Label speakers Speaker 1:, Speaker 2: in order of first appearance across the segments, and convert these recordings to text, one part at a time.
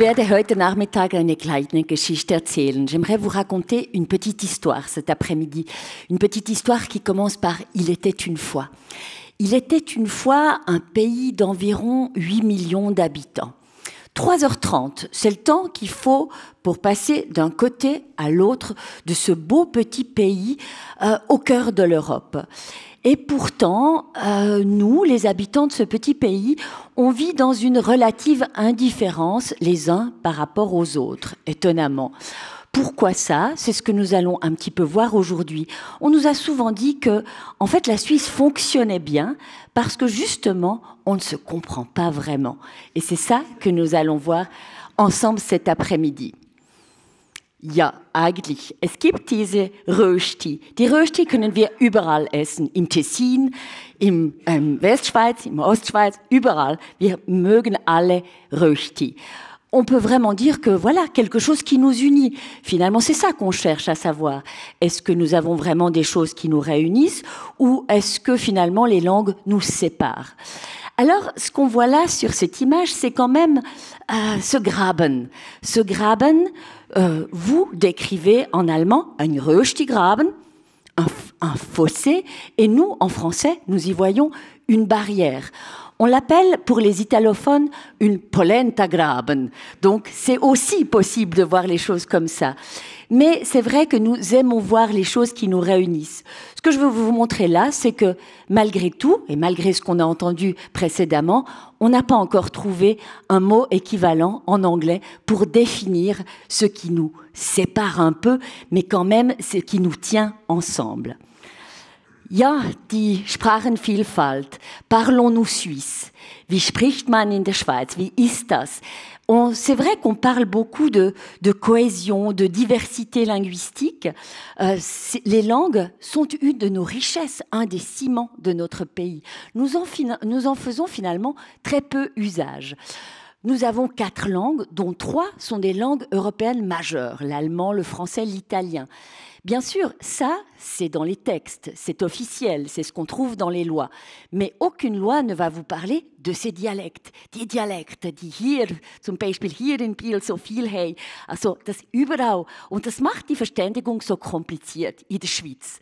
Speaker 1: J'aimerais vous raconter une petite histoire cet après-midi. Une petite histoire qui commence par Il était une fois. Il était une fois un pays d'environ 8 millions d'habitants. 3h30, c'est le temps qu'il faut pour passer d'un côté à l'autre de ce beau petit pays euh, au cœur de l'Europe. Et pourtant, euh, nous, les habitants de ce petit pays, on vit dans une relative indifférence les uns par rapport aux autres, étonnamment. Pourquoi ça C'est ce que nous allons un petit peu voir aujourd'hui. On nous a souvent dit que, en fait, la Suisse fonctionnait bien parce que justement, on ne se comprend pas vraiment. Et c'est ça que nous allons voir ensemble cet après-midi. Ja, eigentlich. Es gibt diese Rösti. Die Rösti können wir überall essen. Im Tessin, im ähm, Westschweiz, im Ostschweiz, überall. Wir mögen alle Rösti. On peut vraiment dire que voilà quelque chose qui nous unit. Finalement, c'est ça qu'on cherche à savoir. Est-ce que nous avons vraiment des choses qui nous réunissent ou est-ce que finalement les langues nous séparent alors, ce qu'on voit là sur cette image, c'est quand même euh, ce graben. Ce graben, euh, vous décrivez en allemand un Röstigraben, un, un fossé, et nous, en français, nous y voyons une barrière. On l'appelle pour les italophones une polenta graben. Donc c'est aussi possible de voir les choses comme ça. Mais c'est vrai que nous aimons voir les choses qui nous réunissent. Ce que je veux vous montrer là, c'est que malgré tout, et malgré ce qu'on a entendu précédemment, on n'a pas encore trouvé un mot équivalent en anglais pour définir ce qui nous sépare un peu, mais quand même ce qui nous tient ensemble. Ja, die Sprachenvielfalt. Parlons-nous Suisse. Wie spricht man in der Schweiz? Wie ist das? c'est vrai qu'on parle beaucoup de, cohésion, de diversité linguistique. Euh, les langues sont une de nos richesses, un des ciments de notre pays. Nous en, nous en faisons finalement très peu usage. Nous avons quatre langues, dont trois sont des langues européennes majeures, l'allemand, le français, l'italien. Bien sûr, ça, c'est dans les textes, c'est officiel, c'est ce qu'on trouve dans les lois. Mais aucune loi ne va vous parler de ces dialectes. Die Dialekte, die hier, zum Beispiel hier in Biel so viel hey. Also das überall. Und das macht die Verständigung so kompliziert in der Schweiz.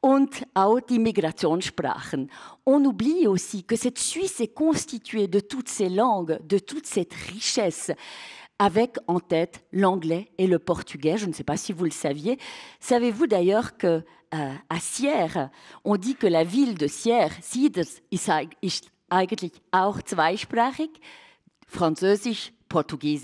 Speaker 1: und auch die Migrationssprachen. On oublie aussi que cette Suisse est constituée de toutes ces langues, de toute cette richesse avec en tête l'anglais et le portugais. Je ne sais pas si vous le saviez. Savez-vous d'ailleurs que euh, à Sierre, on dit que la ville de Sierre, Siders, ist eigentlich auch zweisprachig, französisch Portugais.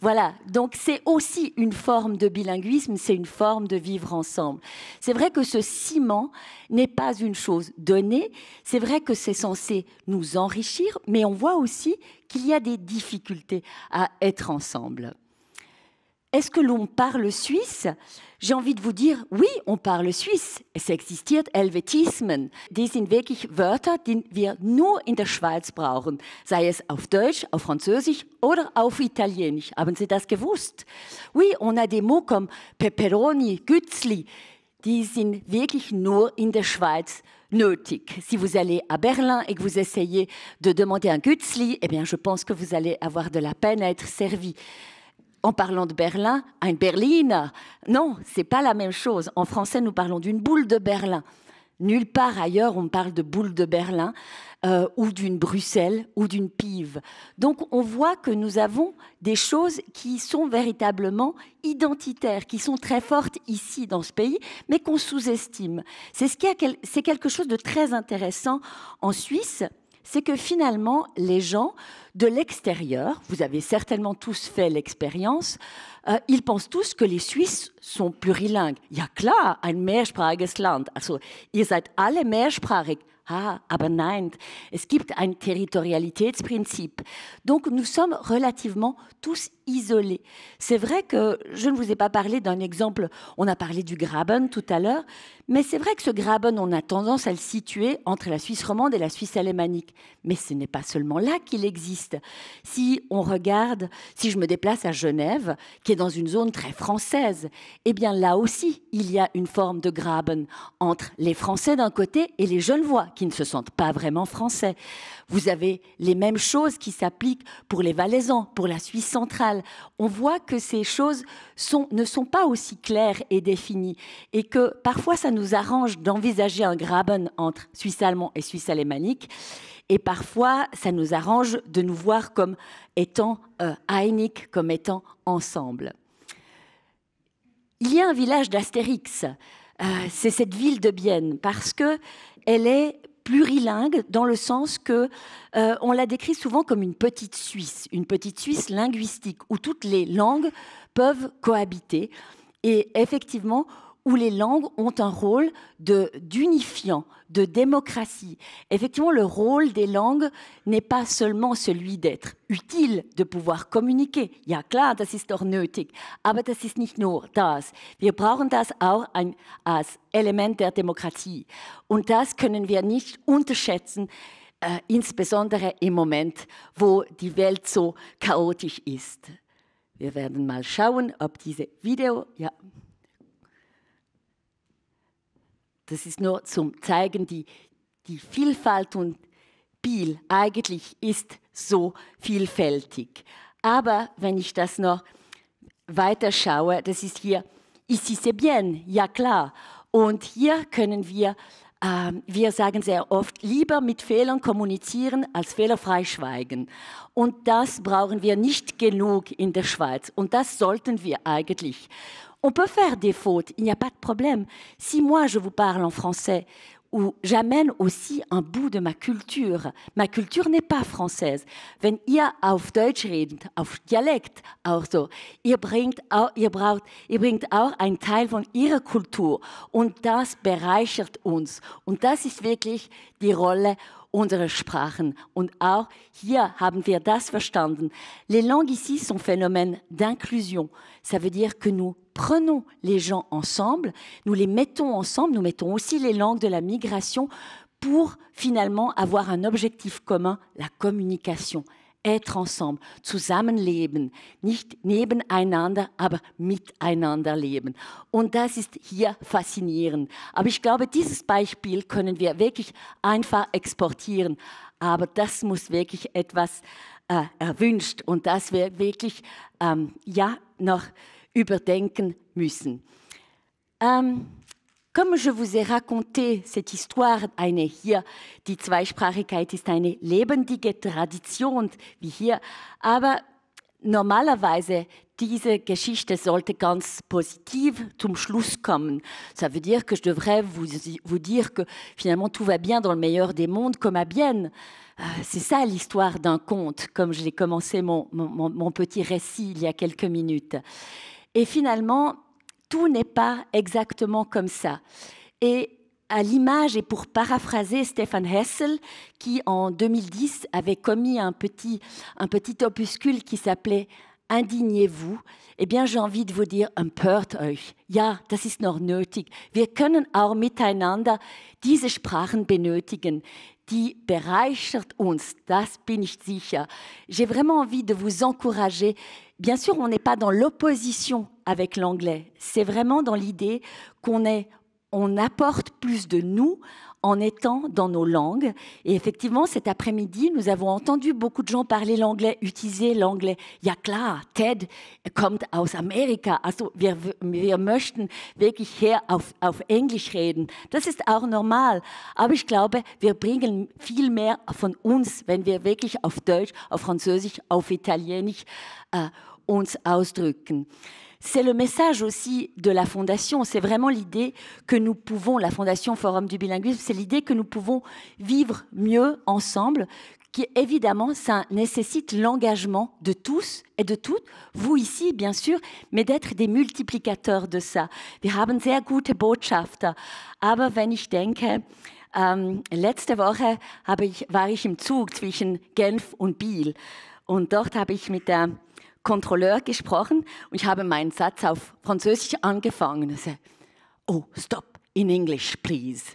Speaker 1: Voilà, donc c'est aussi une forme de bilinguisme, c'est une forme de vivre ensemble. C'est vrai que ce ciment n'est pas une chose donnée, c'est vrai que c'est censé nous enrichir, mais on voit aussi qu'il y a des difficultés à être ensemble est-ce que l'on parle suisse J'ai envie de vous dire, oui, on parle suisse. Es existiert Helvetismen. Die sind wirklich Wörter, die wir nur in der Schweiz brauchen. Sei es auf Deutsch, auf Französisch oder auf Italienisch. Haben Sie das gewusst? Oui, on a des mots comme Peperoni, Gützli. Die sind wirklich nur in der Schweiz nötig. Si vous allez à Berlin et que vous essayez de demander un Gützli, eh bien, je pense que vous allez avoir de la peine à être servi en parlant de Berlin, une berline. Non, c'est pas la même chose. En français, nous parlons d'une boule de Berlin. Nulle part ailleurs, on parle de boule de Berlin euh, ou d'une Bruxelles ou d'une Pive. Donc, on voit que nous avons des choses qui sont véritablement identitaires, qui sont très fortes ici dans ce pays, mais qu'on sous-estime. C'est ce quelque chose de très intéressant en Suisse c'est que finalement, les gens de l'extérieur, vous avez certainement tous fait l'expérience, euh, ils pensent tous que les Suisses sont plurilingues. Ja klar, ein Mehrsprachiges Land. Also ihr seid alle mehrsprachig. Ah, aber nein, es gibt ein Territorialitätsprinzip. Donc nous sommes relativement tous isolés. C'est vrai que je ne vous ai pas parlé d'un exemple, on a parlé du Graben tout à l'heure, mais c'est vrai que ce Graben, on a tendance à le situer entre la Suisse romande et la Suisse alémanique. Mais ce n'est pas seulement là qu'il existe. Si on regarde, si je me déplace à Genève, qui est dans une zone très française, eh bien là aussi, il y a une forme de Graben entre les Français d'un côté et les Genevois qui ne se sentent pas vraiment français. Vous avez les mêmes choses qui s'appliquent pour les Valaisans, pour la Suisse centrale. On voit que ces choses sont, ne sont pas aussi claires et définies et que parfois ça nous arrange d'envisager un graben entre Suisse allemand et Suisse alémanique et parfois ça nous arrange de nous voir comme étant euh, comme étant ensemble. Il y a un village d'Astérix. Euh, c'est cette ville de Bienne, parce que elle est plurilingue dans le sens que euh, on la décrit souvent comme une petite Suisse, une petite Suisse linguistique où toutes les langues peuvent cohabiter. Et effectivement, où les langues ont un rôle de, d'unifiant, de démocratie. Effectivement, le rôle des langues n'est pas seulement celui d'être utile, de pouvoir communiquer. Ja, klar, das ist doch nötig. Aber das ist nicht nur das. Wir brauchen das auch ein, als Element der Demokratie. Und das können wir nicht unterschätzen, äh, insbesondere im Moment, wo die Welt so chaotisch ist. Wir werden mal schauen, ob diese Video... Ja. Das ist nur zum Zeigen, die, die Vielfalt und Biel eigentlich ist so vielfältig. Aber wenn ich das noch weiter schaue, das ist hier, ici c'est bien, ja klar. Und hier können wir, äh, wir sagen sehr oft, lieber mit Fehlern kommunizieren als fehlerfrei schweigen. Und das brauchen wir nicht genug in der Schweiz. Und das sollten wir eigentlich. On peut faire des fautes, il n'y a pas de problème. Si moi je vous parle en français où j'amène aussi un bout de ma culture. Ma culture n'est pas française. Wenn ihr auf Deutsch redet, auf Dialekt auch so, ihr bringt auch, ihr braucht, ihr bringt auch einen Teil von ihrer Kultur und das bereichert uns. Und das ist wirklich die Rolle unserer Sprachen. Und auch hier haben wir das verstanden. Les langues ici sont phénomènes d'inclusion. Ça veut dire que nous prenons les gens ensemble, nous les mettons ensemble, nous mettons aussi les langues de la migration pour finalement avoir un objectif commun, la communication, être ensemble, zusammenleben, nicht nebeneinander, aber miteinander leben. Und das ist hier faszinierend. Aber ich glaube, dieses Beispiel können wir wirklich einfach exportieren. Aber das muss wirklich etwas äh, erwünscht und das wäre wirklich ähm, ja noch überdenken ähm, comme je vous ai raconté cette histoire, une hier, die Zweisprachigkeit ist eine lebendige Tradition, wie hier, aber normalerweise diese Geschichte sollte ganz positive zum Schluss kommen. Ça veut dire que je devrais vous, dire que finalement tout va bien dans le meilleur des mondes comme à bien. Euh, c'est ça l'histoire d'un conte, comme j'ai commencé mon, petit récit il y a quelques minutes. Et finalement, tout n'est pas exactement comme ça. Et à l'image et pour paraphraser Stefan Hessel, qui en 2010 avait commis un petit, un petit opuscule qui s'appelait Indignez-vous, eh bien j'ai envie de vous dire empört euch. Ja, das ist noch nötig. Wir können auch miteinander diese Sprachen benötigen. Die bereichert uns, das bin ich sicher. J'ai vraiment envie de vous encourager Bien sûr, on n'est pas dans l'opposition avec l'anglais, c'est vraiment dans l'idée qu'on est on apporte plus de nous en étant dans nos langues. Et effectivement, cet après-midi, nous avons entendu beaucoup de gens parler l'anglais, utiliser l'anglais. Ja klar, Ted kommt aus Amerika. Also wir, wir möchten wirklich hier auf, auf Englisch reden. Das ist auch normal. Aber ich glaube, wir bringen viel mehr von uns, wenn wir wirklich auf Deutsch, auf Französisch, auf Italienisch äh, uns ausdrücken. C'est le message aussi de la Fondation. C'est vraiment l'idée que nous pouvons, la Fondation Forum du bilinguisme, c'est l'idée que nous pouvons vivre mieux ensemble, qui évidemment, ça nécessite l'engagement de tous et de toutes, vous ici bien sûr, mais d'être des multiplicateurs de ça. Wir haben sehr gute Botschafter, aber wenn ich denke, ähm, letzte Woche ich, war ich im Zug zwischen Genf und Biel und dort habe ich mit Kontrolleur gesprochen und ich habe Satz auf Französisch angefangen. Oh, stop, in English, please.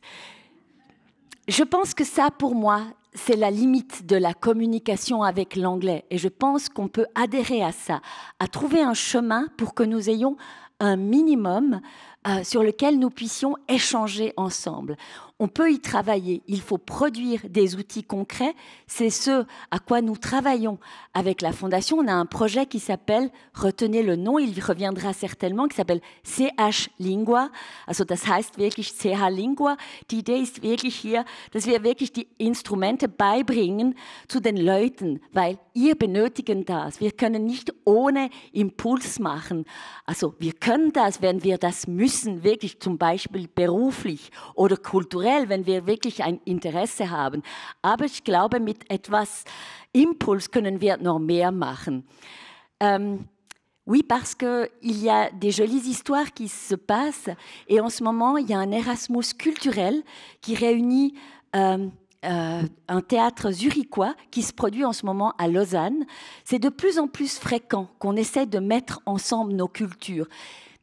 Speaker 1: Je pense que ça, pour moi, c'est la limite de la communication avec l'anglais. Et je pense qu'on peut adhérer à ça, à trouver un chemin pour que nous ayons un minimum euh, sur lequel nous puissions échanger ensemble. On peut y travailler, il faut produire des outils concrets, c'est ce à quoi nous travaillons avec la Fondation. On a un projet qui s'appelle, retenez le nom, il reviendra certainement, qui s'appelle CH Lingua. Also das heißt wirklich CH Lingua. Die Idee ist wirklich hier, dass wir wirklich die Instrumente beibringen zu den Leuten, weil ihr benötigen das. Wir können nicht ohne Impuls machen. Also wir können das, wenn wir das wissen, wirklich zum Beispiel beruflich oder kulturell, wenn wir wirklich ein Interesse haben. Aber ich glaube, mit etwas Impuls können wir noch mehr machen. Ähm, oui, parce qu'il y a des jolies histoires qui se passent. Et en ce moment, il y a un Erasmus culturel qui réunit... Euh, Euh, un théâtre zurichois qui se produit en ce moment à Lausanne. C'est de plus en plus fréquent qu'on essaie de mettre ensemble nos cultures.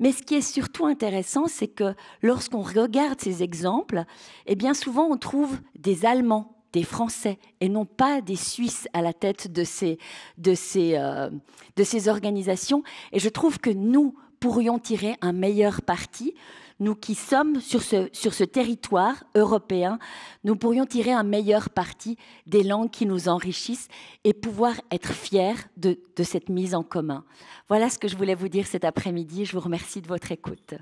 Speaker 1: Mais ce qui est surtout intéressant, c'est que lorsqu'on regarde ces exemples, eh bien souvent on trouve des Allemands, des Français, et non pas des Suisses à la tête de ces, de ces, euh, de ces organisations. Et je trouve que nous pourrions tirer un meilleur parti nous qui sommes sur ce, territoire européen, nous pourrions tirer un meilleur parti des langues qui nous enrichissent et pouvoir être fiers de cette mise en commun. Voilà ce que je voulais vous dire cet après-midi. Je vous remercie de votre écoute.